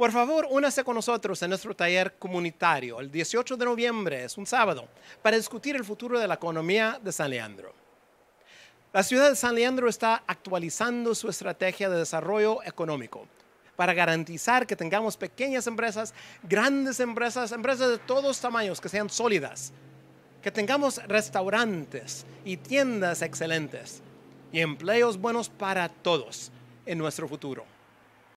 Por favor, únase con nosotros en nuestro taller comunitario el 18 de noviembre, es un sábado, para discutir el futuro de la economía de San Leandro. La ciudad de San Leandro está actualizando su estrategia de desarrollo económico para garantizar que tengamos pequeñas empresas, grandes empresas, empresas de todos tamaños que sean sólidas, que tengamos restaurantes y tiendas excelentes y empleos buenos para todos en nuestro futuro.